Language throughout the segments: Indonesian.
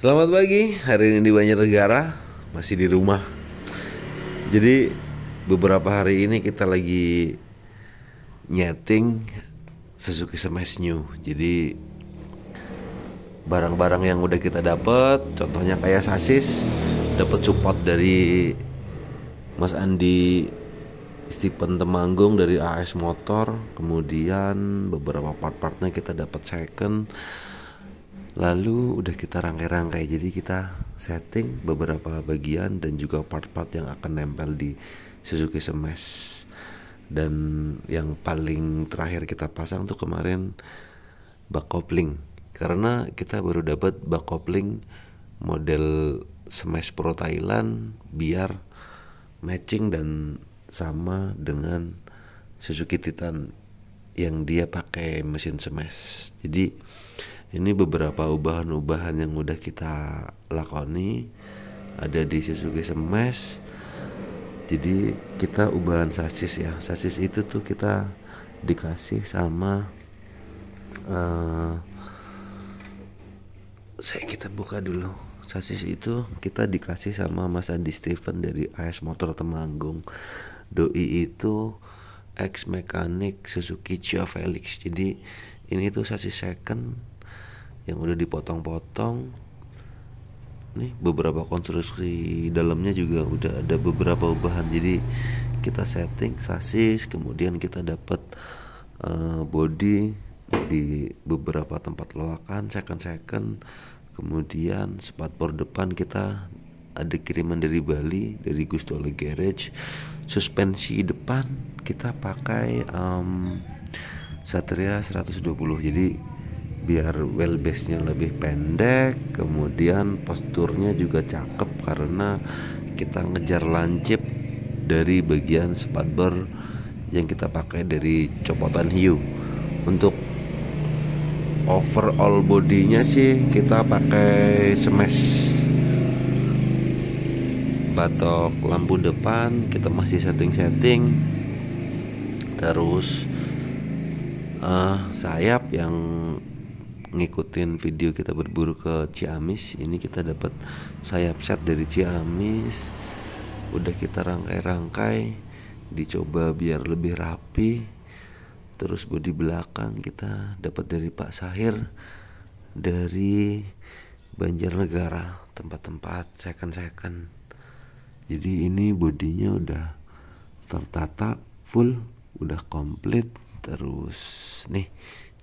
Selamat pagi, hari ini di Banjarnegara Masih di rumah Jadi beberapa hari ini kita lagi nyeting Suzuki Smash New Jadi barang-barang yang udah kita dapat Contohnya kayak sasis dapat support dari Mas Andi Stephen Temanggung dari AS Motor Kemudian beberapa part-partnya kita dapat second lalu udah kita rangkai-rangkai jadi kita setting beberapa bagian dan juga part-part yang akan nempel di Suzuki Smash dan yang paling terakhir kita pasang tuh kemarin bak kopling karena kita baru dapat bak kopling model Smash Pro Thailand biar matching dan sama dengan Suzuki Titan yang dia pakai mesin Smash jadi ini beberapa ubahan-ubahan yang udah kita lakoni ada di Suzuki Smash jadi kita ubahan sasis ya sasis itu tuh kita dikasih sama uh, saya kita buka dulu sasis itu kita dikasih sama Mas Andi Steven dari AS Motor Temanggung doi itu ex mekanik Suzuki Chia Felix jadi ini tuh sasis second yang udah dipotong-potong nih beberapa konstruksi dalamnya juga udah ada beberapa ubahan jadi kita setting sasis kemudian kita dapat uh, eh, body di beberapa tempat loakan second second kemudian spatbor depan kita ada kiriman dari Bali dari Gusto Le Garage suspensi depan kita pakai um, Satria 120 jadi biar well base nya lebih pendek kemudian posturnya juga cakep karena kita ngejar lancip dari bagian spatber yang kita pakai dari copotan hiu untuk overall bodinya sih kita pakai smash batok lampu depan kita masih setting-setting terus uh, sayap yang ngikutin video kita berburu ke Ciamis ini kita dapat sayap set dari Ciamis udah kita rangkai-rangkai dicoba biar lebih rapi terus bodi belakang kita dapat dari Pak Sahir dari Banjarnegara tempat-tempat second-second jadi ini bodinya udah tertata full udah komplit terus nih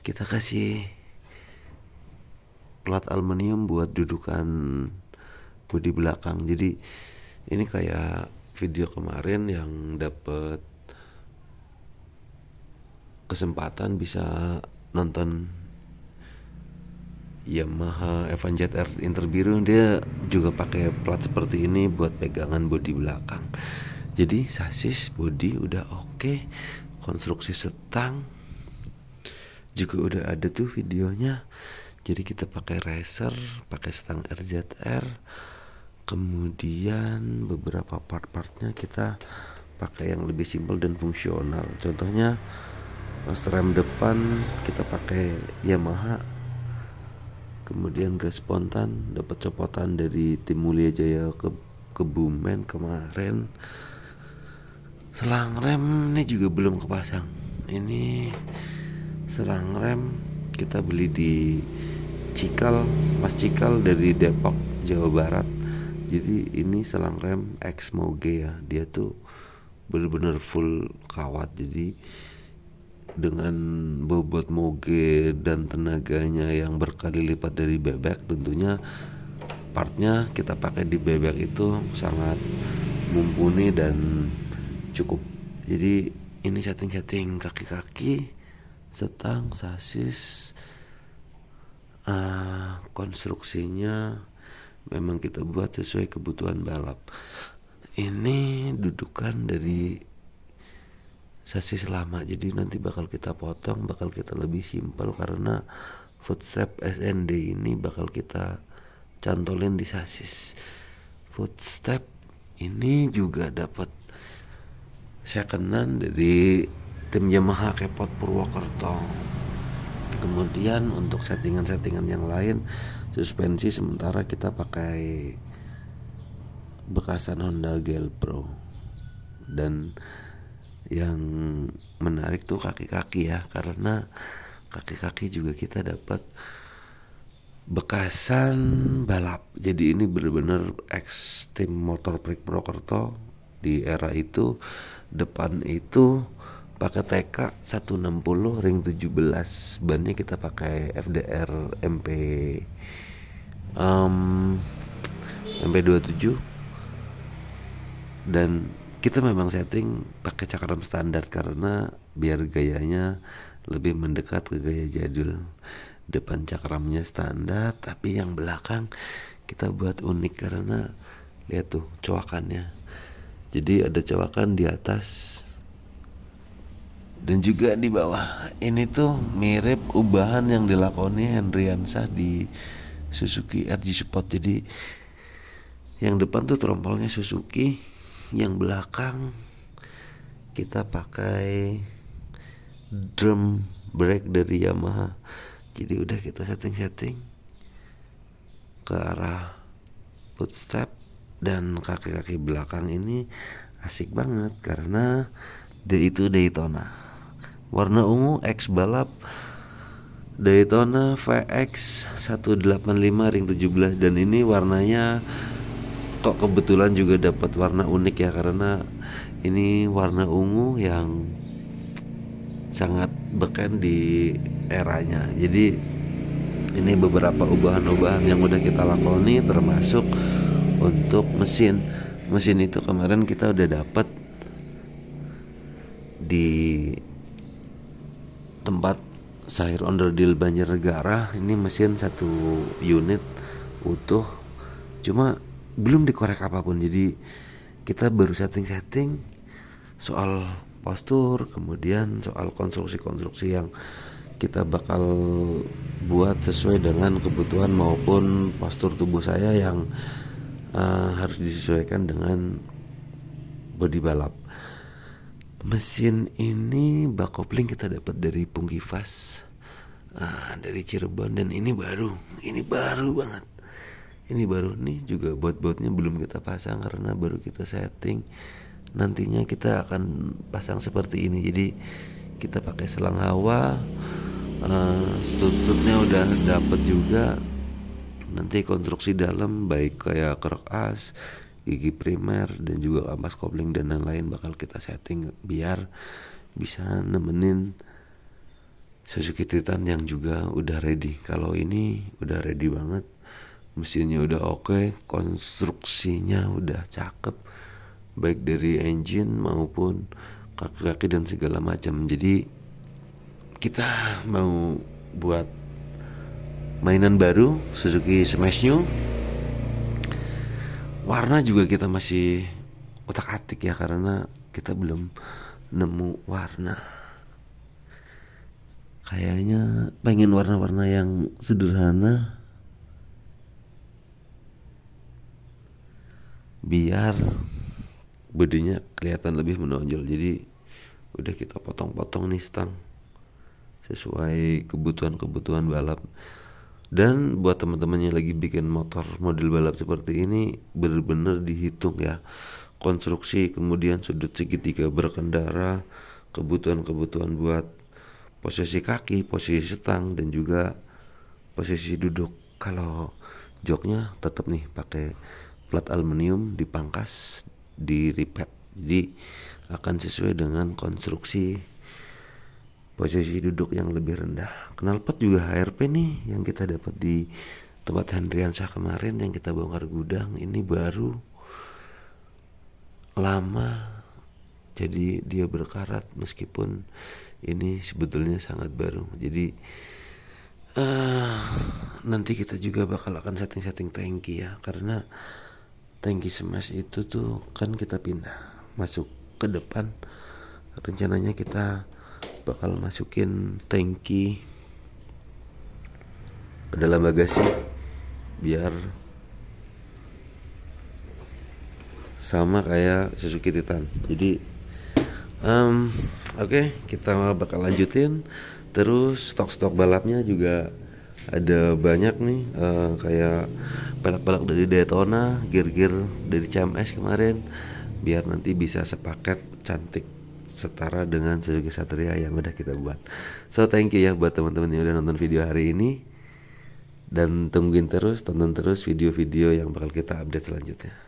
kita kasih plat aluminium buat dudukan bodi belakang jadi ini kayak video kemarin yang dapat kesempatan bisa nonton Yamaha Evanjet R Interbiru dia juga pakai plat seperti ini buat pegangan bodi belakang jadi sasis bodi udah oke okay. konstruksi setang juga udah ada tuh videonya jadi kita pakai riser pakai stang RZR kemudian beberapa part-partnya kita pakai yang lebih simpel dan fungsional contohnya master rem depan kita pakai Yamaha kemudian gas spontan dapat copotan dari tim Mulia Jaya ke Kebumen kemarin selang rem ini juga belum kepasang ini selang rem kita beli di Cikal Mas Cikal dari Depok Jawa Barat jadi ini selang rem X Moge ya dia tuh bener-bener full kawat jadi dengan bobot moge dan tenaganya yang berkali lipat dari bebek tentunya partnya kita pakai di bebek itu sangat mumpuni dan cukup jadi ini setting-setting kaki-kaki setang sasis uh, konstruksinya memang kita buat sesuai kebutuhan balap ini dudukan dari sasis lama, jadi nanti bakal kita potong bakal kita lebih simpel karena footstep SND ini bakal kita cantolin di sasis footstep ini juga dapat saya secondan dari tim Yamaha Kepot Purwokerto kemudian untuk settingan-settingan yang lain suspensi sementara kita pakai bekasan Honda Gel Pro dan yang menarik tuh kaki-kaki ya karena kaki-kaki juga kita dapat bekasan balap jadi ini benar bener tim motor Prokerto di era itu depan itu pakai TK 160 ring 17 bannya kita pakai FDR MP um, MP27 dan kita memang setting pakai cakram standar karena biar gayanya lebih mendekat ke gaya jadul depan cakramnya standar tapi yang belakang kita buat unik karena lihat tuh cowakannya jadi ada coakan di atas dan juga di bawah ini tuh mirip ubahan yang dilakoni Hendriansa di Suzuki RG Sport jadi yang depan tuh trompolnya Suzuki yang belakang kita pakai drum brake dari Yamaha jadi udah kita setting-setting ke arah footstep dan kaki-kaki belakang ini asik banget karena itu Daytona warna ungu X balap Daytona VX 185 ring 17 dan ini warnanya kok kebetulan juga dapat warna unik ya karena ini warna ungu yang sangat beken di eranya jadi ini beberapa ubahan-ubahan yang udah kita lakoni termasuk untuk mesin mesin itu kemarin kita udah dapat di tempat Sahir Onderdil negara ini mesin satu unit utuh cuma belum dikorek apapun jadi kita baru setting-setting soal postur kemudian soal konstruksi-konstruksi yang kita bakal buat sesuai dengan kebutuhan maupun postur tubuh saya yang uh, harus disesuaikan dengan body balap mesin ini bak kopling kita dapat dari Punggivas ah, dari Cirebon dan ini baru ini baru banget ini baru nih juga bot-botnya belum kita pasang karena baru kita setting nantinya kita akan pasang seperti ini jadi kita pakai selang hawa uh, ah, stut-stutnya udah dapet juga nanti konstruksi dalam baik kayak kerak as gigi primer dan juga kampas kopling dan lain-lain bakal kita setting biar bisa nemenin Suzuki Titan yang juga udah ready kalau ini udah ready banget mesinnya udah oke okay, konstruksinya udah cakep baik dari engine maupun kaki-kaki dan segala macam jadi kita mau buat mainan baru Suzuki Smash New warna juga kita masih otak atik ya karena kita belum nemu warna kayaknya pengen warna-warna yang sederhana biar bedenya kelihatan lebih menonjol jadi udah kita potong-potong nih stang sesuai kebutuhan-kebutuhan balap dan buat teman-teman yang lagi bikin motor model balap seperti ini benar-benar dihitung ya. Konstruksi kemudian sudut segitiga berkendara, kebutuhan-kebutuhan buat posisi kaki, posisi setang dan juga posisi duduk. Kalau joknya tetap nih pakai plat aluminium dipangkas, di diripet. Jadi akan sesuai dengan konstruksi posisi duduk yang lebih rendah. Knalpot juga HRP nih yang kita dapat di tempat Hendriansyah kemarin yang kita bongkar gudang ini baru lama jadi dia berkarat meskipun ini sebetulnya sangat baru jadi uh, nanti kita juga bakal akan setting-setting tangki ya karena tangki semas itu tuh kan kita pindah masuk ke depan rencananya kita bakal masukin tangki ke dalam bagasi biar sama kayak Suzuki Titan. Jadi um, oke okay, kita bakal lanjutin. Terus stok-stok balapnya juga ada banyak nih uh, kayak pelak-pelak dari Daytona, gear-gear dari CMS kemarin biar nanti bisa sepaket cantik setara dengan Suzuki Satria yang udah kita buat. So thank you ya buat teman-teman yang udah nonton video hari ini dan tungguin terus, tonton terus video-video yang bakal kita update selanjutnya.